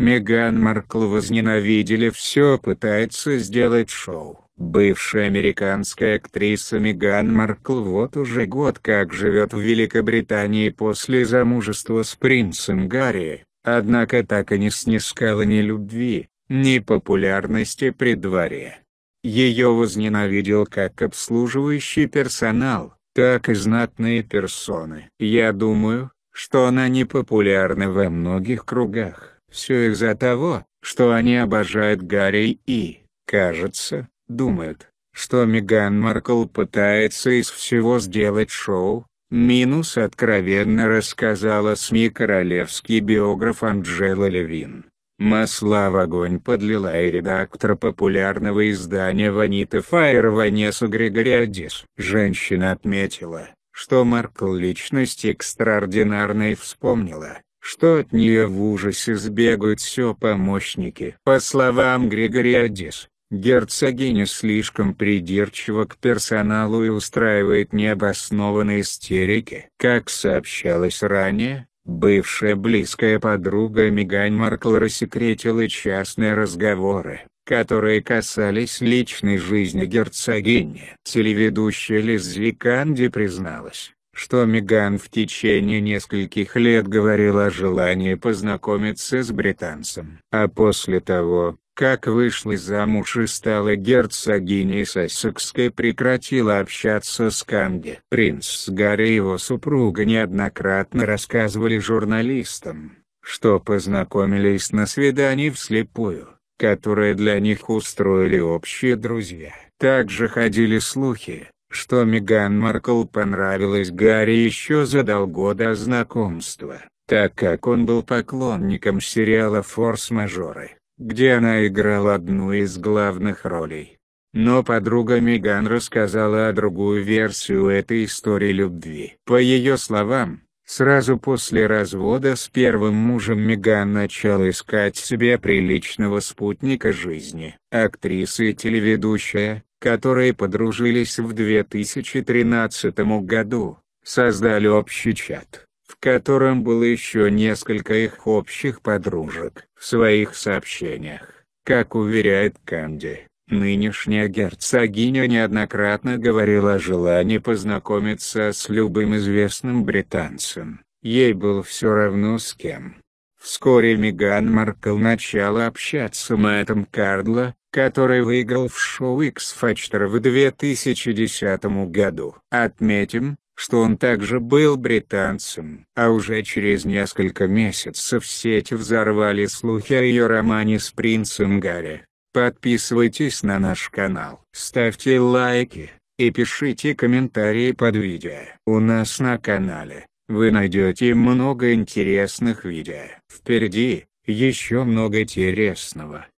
Меган Маркл возненавидели все пытается сделать шоу. Бывшая американская актриса Меган Маркл вот уже год как живет в Великобритании после замужества с принцем Гарри, однако так и не снискала ни любви, ни популярности при дворе. Ее возненавидел как обслуживающий персонал, так и знатные персоны. Я думаю, что она не популярна во многих кругах. Все из-за того, что они обожают Гарри и, кажется, думают, что Меган Маркл пытается из всего сделать шоу, минус откровенно рассказала СМИ королевский биограф Анджела Левин. Масла в огонь подлила и редактор популярного издания Ваниты Файер Ванесса Григориадис. Женщина отметила, что Маркл личность экстраординарной вспомнила, что от нее в ужасе сбегают все помощники. По словам Григориадис, герцогиня слишком придирчива к персоналу и устраивает необоснованные истерики. Как сообщалось ранее, бывшая близкая подруга Мигань Маркл рассекретила частные разговоры которые касались личной жизни герцогини. Телеведущая Лиззи Канди призналась, что Меган в течение нескольких лет говорила о желании познакомиться с британцем. А после того, как вышла замуж и стала герцогиней Сассекской прекратила общаться с Канди. Принц Гарри и его супруга неоднократно рассказывали журналистам, что познакомились на свидании вслепую, которое для них устроили общие друзья. Также ходили слухи, что Меган Маркл понравилась Гарри еще за полгода знакомства, так как он был поклонником сериала «Форс-мажоры», где она играла одну из главных ролей. Но подруга Меган рассказала о другую версию этой истории любви. По ее словам, сразу после развода с первым мужем Меган начала искать себе приличного спутника жизни. Актриса и телеведущая, которые подружились в 2013 году, создали общий чат, в котором было еще несколько их общих подружек. В своих сообщениях, как уверяет Канди, нынешняя герцогиня неоднократно говорила о желании познакомиться с любым известным британцем, ей было все равно с кем. Вскоре Меган Маркл начала общаться с Мэттом Кардла, который выиграл в шоу X-Factor в 2010 году. Отметим, что он также был британцем. А уже через несколько месяцев сеть взорвали слухи о ее романе с принцем Гарри. Подписывайтесь на наш канал. Ставьте лайки и пишите комментарии под видео. У нас на канале. Вы найдете много интересных видео. Впереди, еще много интересного.